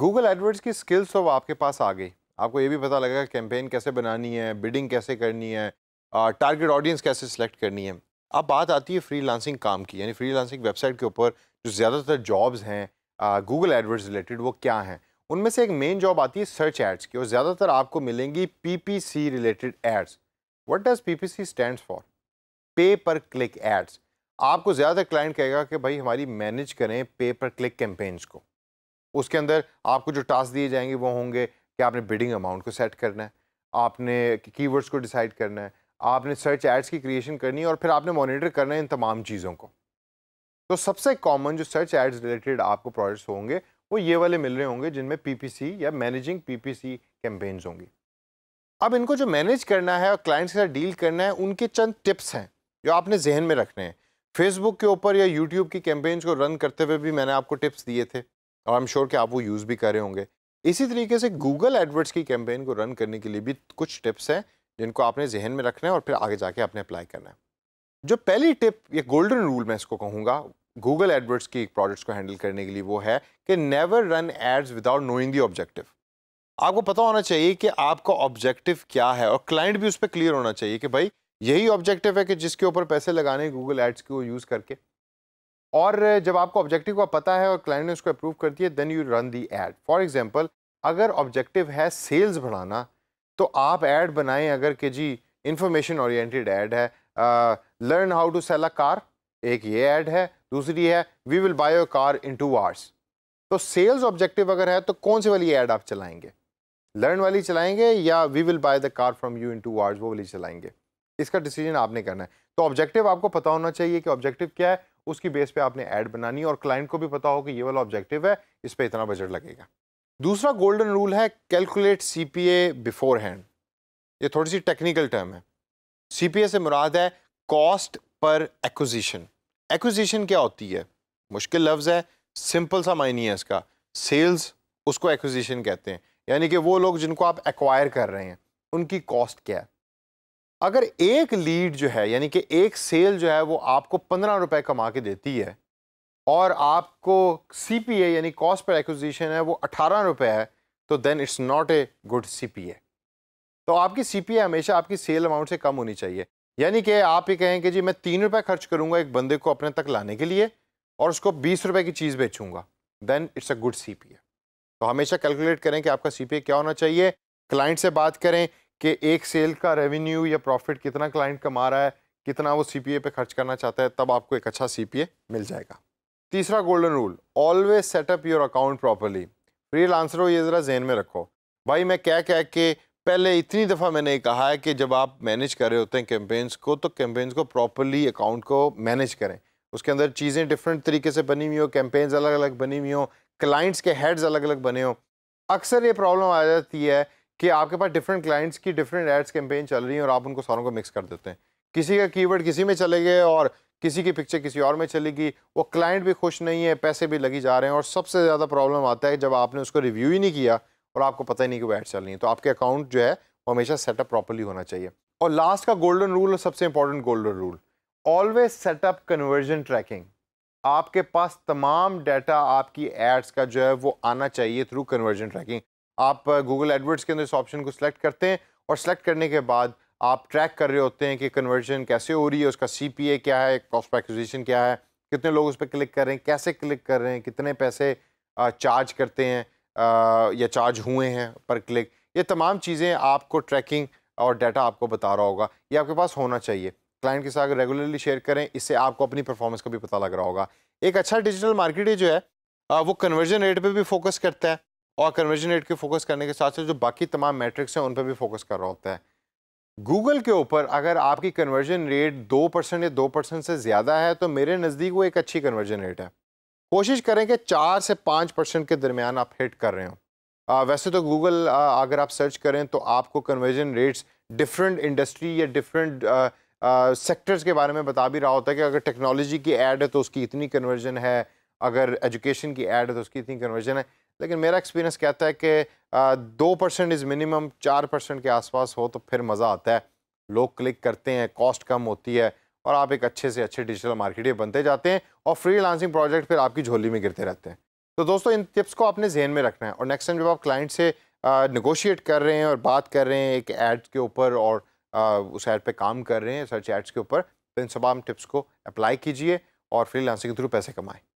Google AdWords की skills तो आपके पास आ गई आपको ये भी पता लगेगा कैंपेन कैसे बनानी है बिडिंग कैसे करनी है टारगेट ऑडियंस कैसे सिलेक्ट करनी है अब बात आती है फ्रीलांसिंग काम की यानी फ्रीलांसिंग वेबसाइट के ऊपर जो ज़्यादातर जॉब्स हैं गूगल एडवर्ड्स रिलेटेड वो क्या हैं उनमें से एक मेन जॉब आती है सर्च एड्स की और ज़्यादातर आपको मिलेंगी P related ads what does C stand for pay per click ads आपको ज़्यादातर क्लाइंट कहेगा कि भाई हमारी मैनेज करें पे पर क्लिक कैंपेन्स को उसके अंदर आपको जो टास्क दिए जाएंगे वो होंगे कि आपने बिडिंग अमाउंट को सेट करना है आपने कीवर्ड्स को डिसाइड करना है आपने सर्च एड्स की क्रिएशन करनी है और फिर आपने मॉनिटर करना है इन तमाम चीज़ों को तो सबसे कॉमन जो सर्च एड्स रिलेटेड आपको प्रोडक्ट्स होंगे वो ये वाले मिल रहे होंगे जिनमें पीपीसी या मैनेजिंग पीपीसी कैंपेन्स होंगी अब इनको जो मैनेज करना है और क्लाइंट्स के साथ डील करना है उनके चंद टिप्स हैं जो आपने जहन में रखने हैं फेसबुक के ऊपर या यूट्यूब की कैंपेन्स को रन करते हुए भी मैंने आपको टिप्स दिए थे और आई एम श्योर कि आप वो यूज़ भी कर रहे होंगे इसी तरीके से गूगल एडवर्ड्स की कैंपेन को रन करने के लिए भी कुछ टिप्स हैं जिनको आपने जहन में रखना है और फिर आगे जाके आपने अप्लाई करना है जो पहली टिप ये गोल्डन रूल मैं इसको कहूँगा गूगल एडवर्ड्स की प्रोडक्ट्स को हैंडल करने के लिए वो है कि never run ads without knowing the objective आपको पता होना चाहिए कि आपका ऑब्जेक्टिव क्या है और क्लाइंट भी उस पर क्लियर होना चाहिए कि भाई यही ऑब्जेक्टिव है कि जिसके ऊपर पैसे लगाने गूगल एड्स को यूज़ करके और जब आपको ऑब्जेक्टिव का पता है और क्लाइंट ने उसको अप्रूव कर दिया then you run the ad for example अगर ऑब्जेक्टिव है सेल्स बढ़ाना तो आप ऐड बनाएं अगर कि जी इंफॉर्मेशन ओरिएंटेड ऐड है learn how to sell a car एक ये ऐड है दूसरी है we will buy a car in two hours तो सेल्स ऑब्जेक्टिव अगर है तो कौन सी वाली ऐड आप चलाएंगे लर्न वाली चलाएंगे या we will buy the car from you in two hours वो वाली चलाएंगे इसका डिसीजन आपने करना है तो ऑब्जेक्टिव आपको पता होना चाहिए कि ऑब्जेक्टिव क्या है उसकी बेस पे आपने ऐड बनानी और क्लाइंट को भी पता हो कि ये वाला ऑब्जेक्टिव है इस पर इतना बजट लगेगा दूसरा गोल्डन रूल है calculate C P A beforehand ये थोड़ी सी टेक्निकल टर्म है सी पी ए से मुराद है कॉस्ट पर एक्विजिशन एक्विजिशन क्या होती है मुश्किल लफ्ज़ है सिंपल सा मायने है इसका सेल्स उसको एक्विजिशन कहते हैं यानी कि वो लोग जिनको आप एक्वायर कर रहे हैं उनकी कॉस्ट क्या है अगर एक लीड जो है यानी कि एक सेल जो है वो आपको पंद्रह रुपए कमा के देती है और आपको सी पी ए यानी कॉस्ट पर एक्विजिशन है वो अठारह रुपए है तो then it's not a good C P A तो आपकी सी पी ए हमेशा आपकी सेल अमाउंट से कम होनी चाहिए यानी कि आप ये कहें कि जी मैं तीन रुपये खर्च करूँगा एक बंदे को अपने तक लाने के लिए और उसको बीस रुपए की चीज़ बेचूंगा then it's a good C P A तो हमेशा कैलकुलेट करें कि आपका सी पी ए क्या होना चाहिए क्लाइंट से बात करें कि एक सेल का रेवेन्यू या प्रॉफिट कितना क्लाइंट कमा रहा है कितना वो सी पे खर्च करना चाहता है तब आपको एक अच्छा सी मिल जाएगा तीसरा golden rule always set up your account properly real answer हो ये ज़रा जहन में रखो भाई मैं क्या कह के पहले इतनी दफ़ा मैंने ये कहा है कि जब आप मैनेज कर रहे होते हैं कैंपेन्स को तो कैंपेन्स को प्रॉपरली अकाउंट को मैनेज करें उसके अंदर चीज़ें डिफरेंट तरीके से बनी हुई हो कैंपेन्स अलग अलग बनी हुई हो क्लाइंट्स के हेड्स अलग अलग बने हों अक्सर ये प्रॉब्लम आ जाती है कि आपके पास डिफरेंट क्लाइंट्स की डिफरेंट एड्स कैंपेन चल रही हैं और आप उनको सारों को मिक्स कर देते हैं किसी का कीवर्ड किसी में चले गए और किसी की पिक्चर किसी और में चलेगी वो क्लाइंट भी खुश नहीं है पैसे भी लगी जा रहे हैं और सबसे ज़्यादा प्रॉब्लम आता है जब आपने उसको रिव्यू ही नहीं किया और आपको पता ही नहीं कि वो एड्स चल रही है तो आपके अकाउंट जो है वो हमेशा सेटअप प्रॉपरली होना चाहिए और लास्ट का गोल्डन रूल और सबसे important golden rule always set up conversion tracking आपके पास तमाम डाटा आपकी एड्स का जो है वो आना चाहिए थ्रू कन्वर्जन ट्रैकिंग आप गूगल एडवर्ड्स के अंदर इस ऑप्शन को सिलेक्ट करते हैं और सिलेक्ट करने के बाद आप ट्रैक कर रहे होते हैं कि कन्वर्जन कैसे हो रही है उसका सी क्या है कॉस्ट एक्विजिशन क्या है कितने लोग उस पर क्लिक कर रहे हैं कैसे क्लिक कर रहे हैं कितने पैसे चार्ज करते हैं या चार्ज हुए हैं पर क्लिक ये तमाम चीज़ें आपको ट्रैकिंग और डाटा आपको बता रहा होगा ये आपके पास होना चाहिए क्लाइंट के साथ रेगुलरली शेयर करें इससे आपको अपनी परफॉर्मेंस का भी पता लग रहा होगा एक अच्छा डिजिटल मार्केट जो है वो कन्वर्जन रेट पे भी फोकस करता है और कन्वर्जन रेट के फोकस करने के साथ साथ जो बाकी तमाम मैट्रिक्स हैं उन पर भी फोकस कर रहा होता है गूगल के ऊपर अगर आपकी कन्वर्जन रेट दो परसेंट या दो परसेंट से ज़्यादा है तो मेरे नज़दीक वो एक अच्छी कन्वर्जन रेट है कोशिश करें कि चार से पाँच परसेंट के दरमियान आप हिट कर रहे हो वैसे तो गूगल अगर आप सर्च करें तो आपको कन्वर्जन रेट्स डिफरेंट इंडस्ट्री या डिफरेंट सेक्टर्स के बारे में बता भी रहा होता है कि अगर टेक्नोलॉजी की एड है तो उसकी इतनी कन्वर्जन है अगर एजुकेशन की एड है तो उसकी इतनी कन्वर्जन है लेकिन मेरा एक्सपीरियंस कहता है कि दो परसेंट इज़ मिनिमम चार परसेंट के आसपास हो तो फिर मज़ा आता है लोग क्लिक करते हैं कॉस्ट कम होती है और आप एक अच्छे से अच्छे डिजिटल मार्केटियर बनते जाते हैं और फ्री लांसिंग प्रोजेक्ट फिर आपकी झोली में गिरते रहते हैं तो दोस्तों इन टिप्स को आपने जहन में रखना है और नेक्स्ट टाइम जब आप क्लाइंट से निगोशिएट कर रहे हैं और बात कर रहे हैं एक ऐड के ऊपर और आ, उस ऐड पर काम कर रहे हैं सर्च एड्स के ऊपर तो इन सब टिप्स को अप्लाई कीजिए और फ्री के थ्रू पैसे कमाएँ